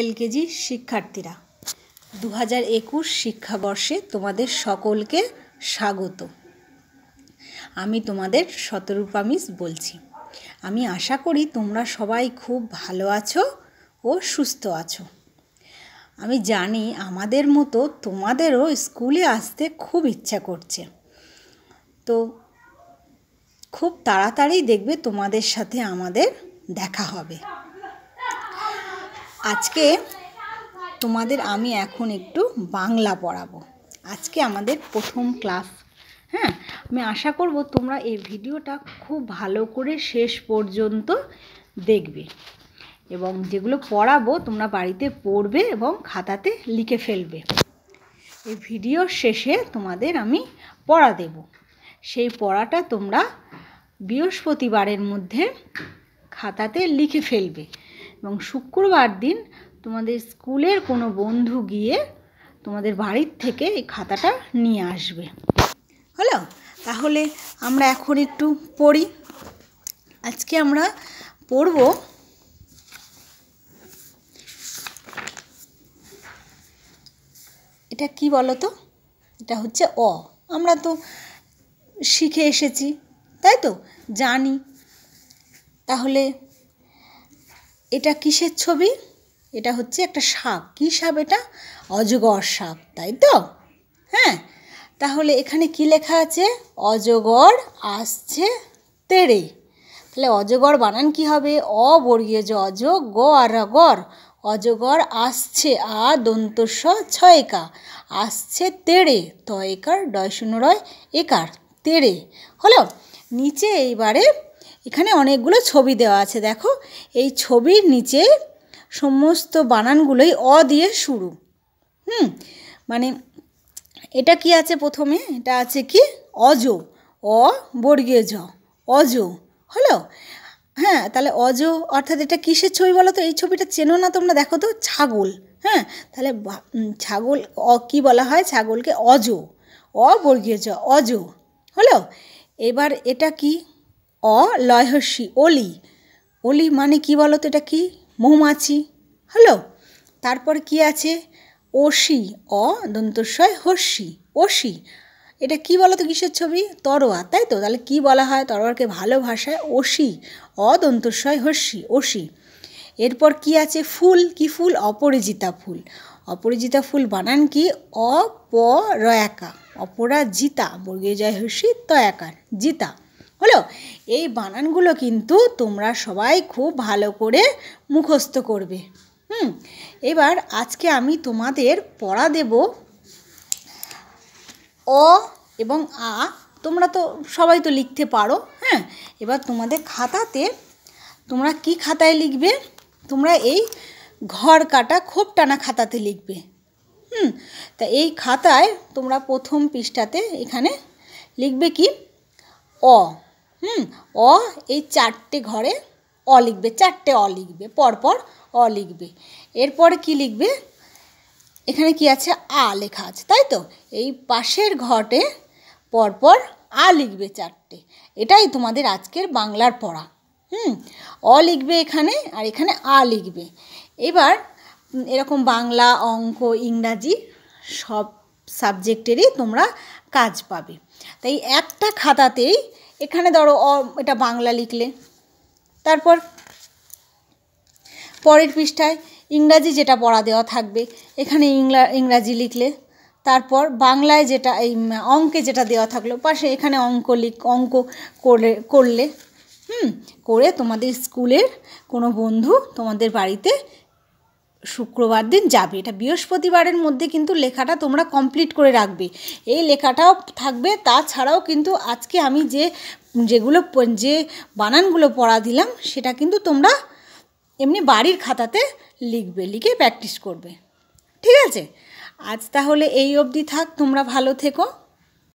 LKG শিক্ষার্থীরা দু হাজার একুশ শিক্ষাবর্ষে তোমাদের সকলকে স্বাগত আমি তোমাদের মিস বলছি আমি আশা করি তোমরা সবাই খুব ভালো আছো ও সুস্থ আছো আমি জানি আমাদের মতো তোমাদেরও স্কুলে আসতে খুব ইচ্ছা করছে তো খুব তাড়াতাড়ি দেখবে তোমাদের সাথে আমাদের দেখা হবে আজকে তোমাদের আমি এখন একটু বাংলা পড়াবো আজকে আমাদের প্রথম ক্লাস হ্যাঁ আমি আশা করব তোমরা এই ভিডিওটা খুব ভালো করে শেষ পর্যন্ত দেখবে এবং যেগুলো পড়াবো তোমরা বাড়িতে পড়বে এবং খাতাতে লিখে ফেলবে এই ভিডিওর শেষে তোমাদের আমি পড়া দেব সেই পড়াটা তোমরা বৃহস্পতিবারের মধ্যে খাতাতে লিখে ফেলবে এবং শুক্রবার দিন তোমাদের স্কুলের কোনো বন্ধু গিয়ে তোমাদের বাড়ির থেকে এই খাতাটা নিয়ে আসবে হলো তাহলে আমরা এখন একটু পড়ি আজকে আমরা পড়ব এটা কি বলো তো এটা হচ্ছে অ আমরা তো শিখে এসেছি তাই তো জানি তাহলে এটা কিসের ছবি এটা হচ্ছে একটা সাপ কী সাপ এটা অজগর সাপ তাই তো হ্যাঁ তাহলে এখানে কি লেখা আছে অজগর আসছে তেরে তাহলে অজগর বানান কি হবে অ বর্গীয় জ অজ গ আর গর অজগর আসছে আ দন্ত ছয়কা আসছে তেড়ে তয়কার ডয় শূন্য রয় একার তেড়ে হলো নিচে এইবারে এখানে অনেকগুলো ছবি দেওয়া আছে দেখো এই ছবির নিচে সমস্ত বানানগুলোই অ দিয়ে শুরু হুম মানে এটা কি আছে প্রথমে এটা আছে কি অজ অ বর্গীয় জ অজ হলো হ্যাঁ তাহলে অজ অর্থাৎ এটা কিসের ছবি বলো তো এই ছবিটা চেনো না তোমরা দেখো তো ছাগল হ্যাঁ তাহলে ছাগল অ কি বলা হয় ছাগলকে অজ বর্গীয় জ অজ হলো এবার এটা কি অ লয়হস্যি অলি অলি মানে কি বলো তো এটা কি মৌমাছি হলো তারপর কি আছে অসি অ দন্তস্বয় হস্যি অসি এটা কি বলো তো কিসের ছবি তরোয়া তাই তো তাহলে কি বলা হয় তরোয়ারকে ভালো ভাষায় অ অদন্তস্বয় হস্যি অসি এরপর কি আছে ফুল কি ফুল অপরিজিতা ফুল অপরিজিতা ফুল বানান কি অপরয়াকা অপরাজিতা বর্গীয় জয় হস্যি তয়াকার জিতা হলো এই বানানগুলো কিন্তু তোমরা সবাই খুব ভালো করে মুখস্থ করবে হুম এবার আজকে আমি তোমাদের পড়া দেব অ এবং আ তোমরা তো সবাই তো লিখতে পারো হ্যাঁ এবার তোমাদের খাতাতে তোমরা কি খাতায় লিখবে তোমরা এই ঘর কাটা খোপ টানা খাতাতে লিখবে হুম তা এই খাতায় তোমরা প্রথম পৃষ্ঠাতে এখানে লিখবে কি অ হুম অ এই চারটে ঘরে অ লিখবে চারটে অ লিখবে পরপর অ লিখবে এরপরে কি লিখবে এখানে কি আছে আ লেখা আছে তাই তো এই পাশের ঘটে পরপর আ লিখবে চারটে এটাই তোমাদের আজকের বাংলার পড়া হুম অ লিখবে এখানে আর এখানে আ লিখবে এবার এরকম বাংলা অঙ্ক ইংরাজি সব সাবজেক্টেরই তোমরা কাজ পাবে তাই একটা খাতাতেই এখানে ধরো অ এটা বাংলা লিখলে তারপর পরের পৃষ্ঠায় ইংরাজি যেটা পড়া দেওয়া থাকবে এখানে ইংলা ইংরাজি লিখলে তারপর বাংলায় যেটা এই অঙ্কে যেটা দেওয়া থাকলো পাশে এখানে অঙ্ক লিখ অঙ্ক করে করলে হুম করে তোমাদের স্কুলের কোনো বন্ধু তোমাদের বাড়িতে শুক্রবার দিন যাবে এটা বৃহস্পতিবারের মধ্যে কিন্তু লেখাটা তোমরা কমপ্লিট করে রাখবে এই লেখাটাও থাকবে তাছাড়াও কিন্তু আজকে আমি যে যেগুলো যে বানানগুলো পড়া দিলাম সেটা কিন্তু তোমরা এমনি বাড়ির খাতাতে লিখবে লিখে প্র্যাকটিস করবে ঠিক আছে আজ তাহলে এই অবধি থাক তোমরা ভালো থেকো